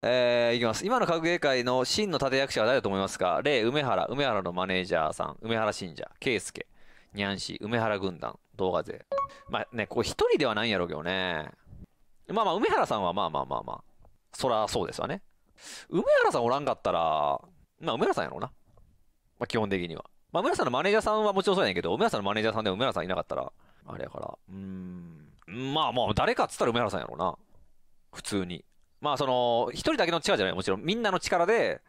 えー、いきます。今の格ー界の真の立役者は誰だと思いますか例、梅原、梅原のマネージャーさん、梅原信者、圭介、ニャンシー、梅原軍団、動画勢。まあね、こう一人ではないんやろうけどね。まあまあ、梅原さんはまあまあまあまあ、そらそうですわね。梅原さんおらんかったら、まあ梅原さんやろうな。まあ基本的には。まあ梅原さんのマネージャーさんはもちろんそうやねんけど、梅原さんのマネージャーさんで梅原さんいなかったら、あれやから、うーん。まあまあ、誰かっつったら梅原さんやろうな。普通に。まあその、一人だけの力じゃない、もちろん。みんなの力で、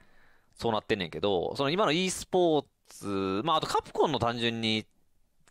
そうなってんねんけど、その今の e スポーツ、まああとカプコンの単純に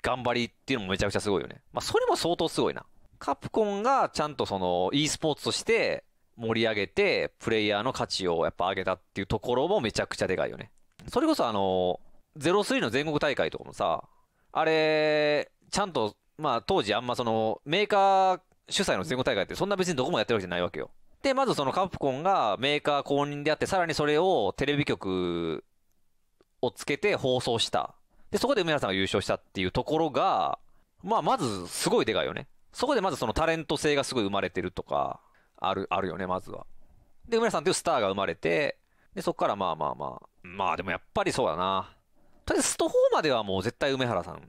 頑張りっていうのもめちゃくちゃすごいよね。まあそれも相当すごいな。カプコンがちゃんとその e スポーツとして盛り上げて、プレイヤーの価値をやっぱ上げたっていうところもめちゃくちゃでかいよね。それこそあの、03の全国大会とかもさ、あれ、ちゃんと、まあ当時あんまそのメーカー主催の全国大会ってそんな別にどこもやってるわけじゃないわけよ。で、まずそのカプコンがメーカー公認であって、さらにそれをテレビ局をつけて放送した。で、そこで梅原さんが優勝したっていうところが、まあ、まずすごいでかいよね。そこでまずそのタレント性がすごい生まれてるとか、ある、あるよね、まずは。で、梅原さんというスターが生まれて、で、そこからまあまあまあ、まあでもやっぱりそうだな。とりあえずスト4まではもう絶対梅原さん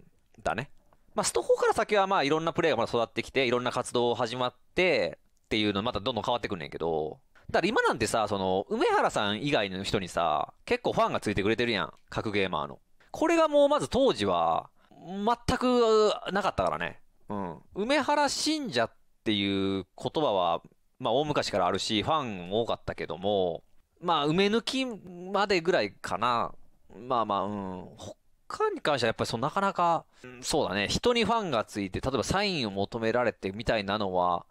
だね。まあ、スト4から先はまあいろんなプレイがまだ育ってきて、いろんな活動を始まって、っていうのまたどんどん変わってくんねんけど、だから今なんてさ、その、梅原さん以外の人にさ、結構ファンがついてくれてるやん。各ゲーマーの。これがもうまず当時は、全くなかったからね。うん。梅原信者っていう言葉は、まあ大昔からあるし、ファンも多かったけども、まあ梅抜きまでぐらいかな。まあまあ、うん。他に関してはやっぱりそう、なかなか、そうだね。人にファンがついて、例えばサインを求められてみたいなのは、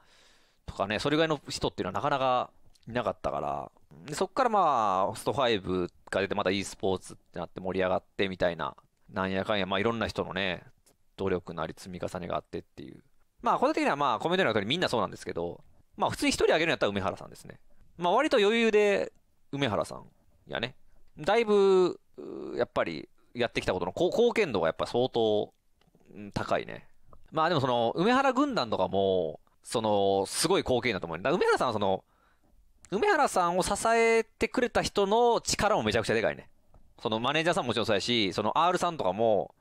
とかね、それぐらいの人っていうのはなかなかいなかったから、でそこからまあ、ホスト5が出て、また e スポーツってなって盛り上がってみたいな、なんやかんや、まあいろんな人のね、努力のあり積み重ねがあってっていう。まあ、個人的にはまあ、コメントの中にみんなそうなんですけど、まあ、普通に一人あげるんやったら梅原さんですね。まあ、割と余裕で、梅原さんやね。だいぶ、やっぱり、やってきたことの貢献度がやっぱ相当高いね。まあでもその、梅原軍団とかも、その、すごい光景だと思う。梅原さんはその、梅原さんを支えてくれた人の力もめちゃくちゃでかいね。そのマネージャーさんももちろんそうやし、その R さんとかも、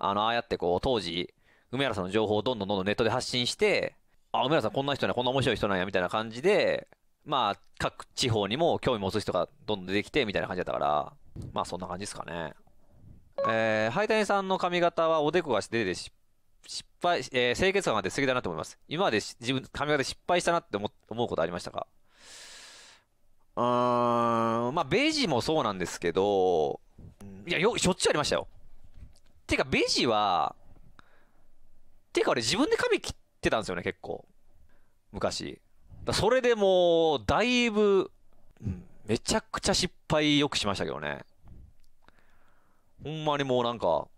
あの、ああやってこう、当時、梅原さんの情報をどんどんどんどんネットで発信して、あ、梅原さんこんな人ね、こんな面白い人なんや、みたいな感じで、まあ、各地方にも興味持つ人がどんどん出てきて、みたいな感じだったから、まあそんな感じですかね。えー、ハイタニさんの髪型はおでこが出てし失敗、えー、清潔感が出すぎだなと思います。今まで自分、髪型失敗したなって思思うことありましたかうーん、まあ、ベジもそうなんですけど、いや、よ、しょっちゅうありましたよ。てか、ベジは、てか俺自分で髪切ってたんですよね、結構。昔。それでもう、だいぶ、めちゃくちゃ失敗よくしましたけどね。ほんまにもうなんか、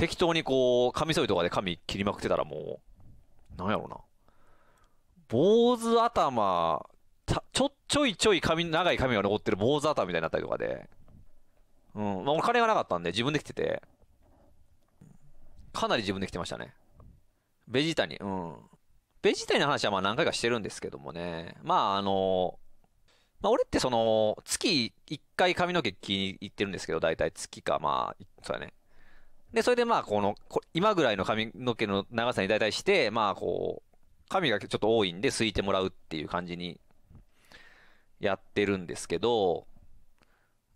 適当にこう、カミソリとかで髪切りまくってたらもう、なんやろうな。坊主頭、ちょ、ちょいちょい髪、長い髪が残ってる坊主頭みたいになったりとかで、うん。まあ、俺金がなかったんで自分で来てて、かなり自分で来てましたね。ベジータに、うん。ベジータの話はまあ何回かしてるんですけどもね。まあ、あの、まあ、俺ってその、月1回髪の毛切り行ってるんですけど、大体月か、まあ、そうだね。で、それでまあ、この、今ぐらいの髪の毛の長さに大体して、まあ、こう、髪がちょっと多いんで、すいてもらうっていう感じに、やってるんですけど、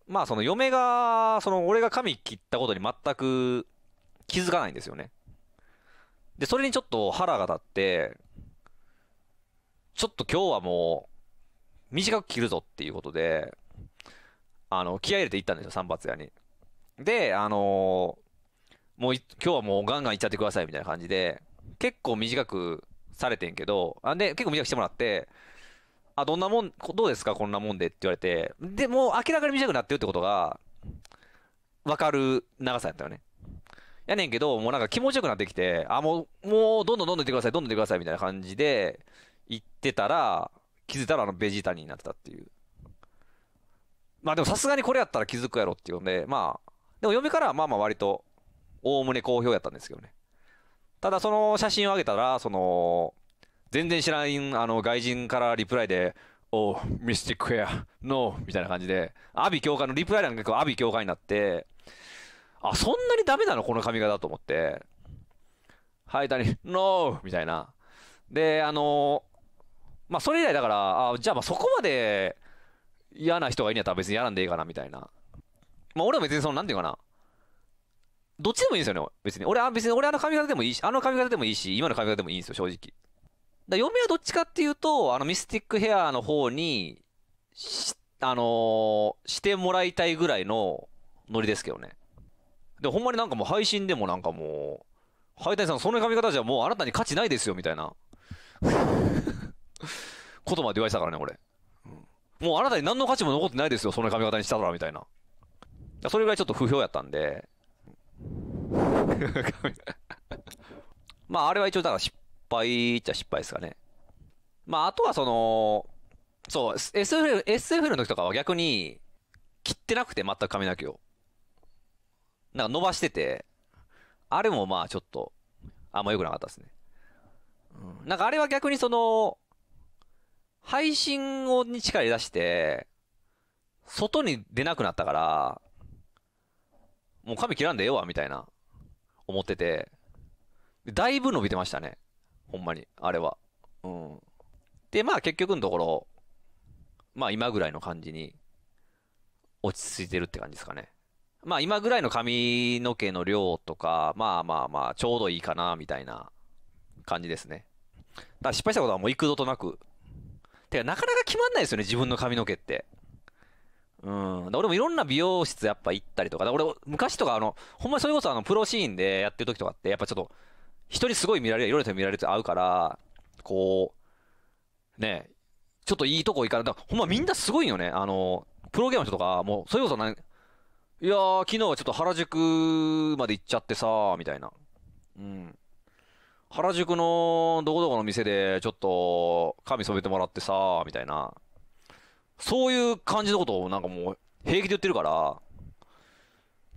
まあ、その嫁が、その、俺が髪切ったことに全く気づかないんですよね。で、それにちょっと腹が立って、ちょっと今日はもう、短く切るぞっていうことで、あの、気合入れて行ったんですよ、散髪屋に。で、あのーもう今日はもうガンガンいっちゃってくださいみたいな感じで、結構短くされてんけど、あで、結構短くしてもらって、あ、どんなもん、どうですかこんなもんでって言われて、で、もう明らかに短くなってるってことが、わかる長さやったよね。やねんけど、もうなんか気持ちよくなってきて、あ、もう、もうどんどんどんどんいってください、どんどんいってくださいみたいな感じで、いってたら、気づいたらあのベジータになってたっていう。まあでもさすがにこれやったら気づくやろって言うんで、まあ、でも嫁からはまあまあ割とおおむね好評やったんですけどね。ただその写真を上げたら、その、全然知らん、あの、外人からリプライで、おミスティックア、ノーみたいな感じで、阿炎教会のリプライ欄が結構阿炎教会になって、あ、そんなにダメなのこの髪型と思って、はい、谷、ノーみたいな。で、あのまあ、それ以来だから、あじゃあまそこまで嫌な人がいいんやったら別に嫌なんでいいかなみたいな。まあ、俺は別にその、なんていうかな、どっちでもいいんですよね、別に。俺は別に俺あの髪型でもいいし、あの髪型でもいいし、今の髪型でもいいんですよ、正直。だ嫁はどっちかっていうと、あのミスティックヘアの方に、あのー、してもらいたいぐらいのノリですけどね。で、ほんまになんかもう配信でもなんかもう、ハイタイさん、その髪型じゃもうあなたに価値ないですよ、みたいな。ことまで言われてたからね、俺。もうあなたに何の価値も残ってないですよ、その髪型にしたら、みたいな。それぐらいちょっと不評やったんで、まあ、あれは一応だから失敗っちゃ失敗ですかね。まあ、あとはその、そう、SFL、SFL の時とかは逆に、切ってなくて全く髪の毛を。なんか伸ばしてて、あれもまあちょっと、あんま良くなかったですね。うん、なんかあれは逆にその、配信をに力出して、外に出なくなったから、もう髪切らんでええわ、みたいな思ってて、だいぶ伸びてましたね。ほんまに、あれは。うん。で、まあ結局のところ、まあ今ぐらいの感じに落ち着いてるって感じですかね。まあ今ぐらいの髪の毛の量とか、まあまあまあちょうどいいかな、みたいな感じですね。だから失敗したことはもう幾度となく。てかなかなか決まんないですよね、自分の髪の毛って。うん。俺もいろんな美容室やっぱ行ったりとか、俺、昔とかあの、ほんまにそれこそあの、プロシーンでやってる時とかって、やっぱちょっと、人にすごい見られる、いろんな人に見られるとて合うから、こう、ね、ちょっといいとこ行かない。だほんまみんなすごいよね。あの、プロゲームの人とか、もう、それこそ何、いやー、昨日はちょっと原宿まで行っちゃってさみたいな。うん。原宿のどこどこの店でちょっと髪染めてもらってさみたいな。そういう感じのことをなんかもう平気で言ってるから、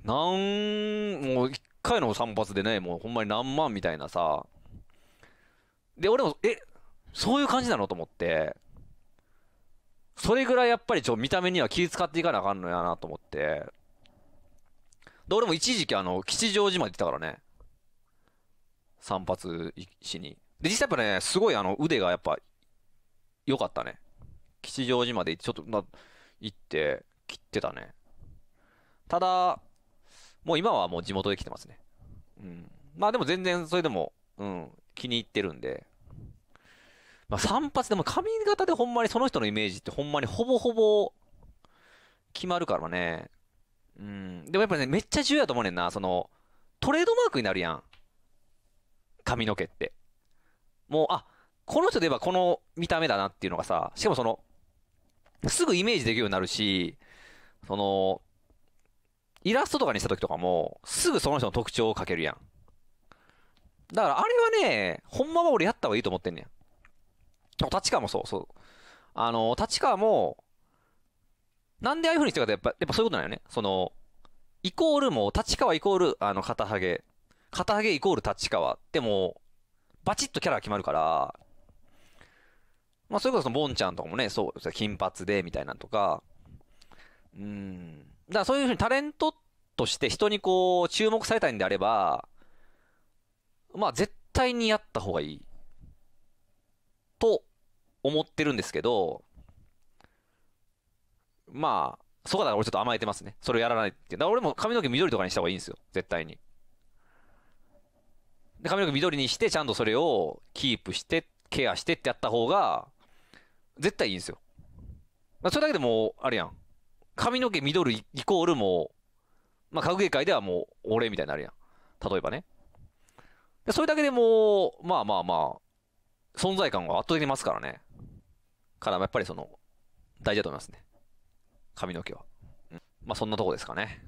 なん、もう一回の散髪でね、もうほんまに何万みたいなさ。で、俺も、え、そういう感じなのと思って、それぐらいやっぱりちょ、見た目には気遣っていかなあかんのやなと思って。で、俺も一時期あの、吉祥寺まで行ってたからね。散髪しに。で、実際やっぱね、すごいあの、腕がやっぱ、良かったね。吉祥寺までちょっと、ま、行って切ってたね。ただ、もう今はもう地元で来てますね。うん。まあでも全然それでも、うん、気に入ってるんで。まあ散髪でも髪型でほんまにその人のイメージってほんまにほぼほぼ決まるからね。うん。でもやっぱね、めっちゃ重要やと思うねんな。その、トレードマークになるやん。髪の毛って。もう、あ、この人で言えばこの見た目だなっていうのがさ、しかもその、すぐイメージできるようになるし、その、イラストとかにした時とかも、すぐその人の特徴を書けるやん。だからあれはね、ほんまは俺やった方がいいと思ってんねん。立川もそう、そう。あの、立川も、なんでああいう風にしてるかってやっぱ、やっぱそういうことなんよね。その、イコールも、立川イコール、あの、肩ハゲ。肩ハゲイコール立川ってもう、バチッとキャラが決まるから、まあ、それこそ、ボンちゃんとかもね、そう、金髪で、みたいなとか、うん。だからそういうふうにタレントとして人にこう、注目されたいんであれば、まあ、絶対にやった方がいい。と、思ってるんですけど、まあ、そこだから俺ちょっと甘えてますね。それをやらないってだから俺も髪の毛緑とかにした方がいいんですよ。絶対に。で、髪の毛緑にして、ちゃんとそれをキープして、ケアしてってやった方が、絶対いいんですよ。まあ、それだけでもう、あれやん。髪の毛緑イコールもう、まあ、格芸界ではもう、俺みたいになるやん。例えばね。でそれだけでもう、まあまあまあ、存在感が圧倒的にますからね。からやっぱりその、大事だと思いますね。髪の毛は。うん、まあそんなとこですかね。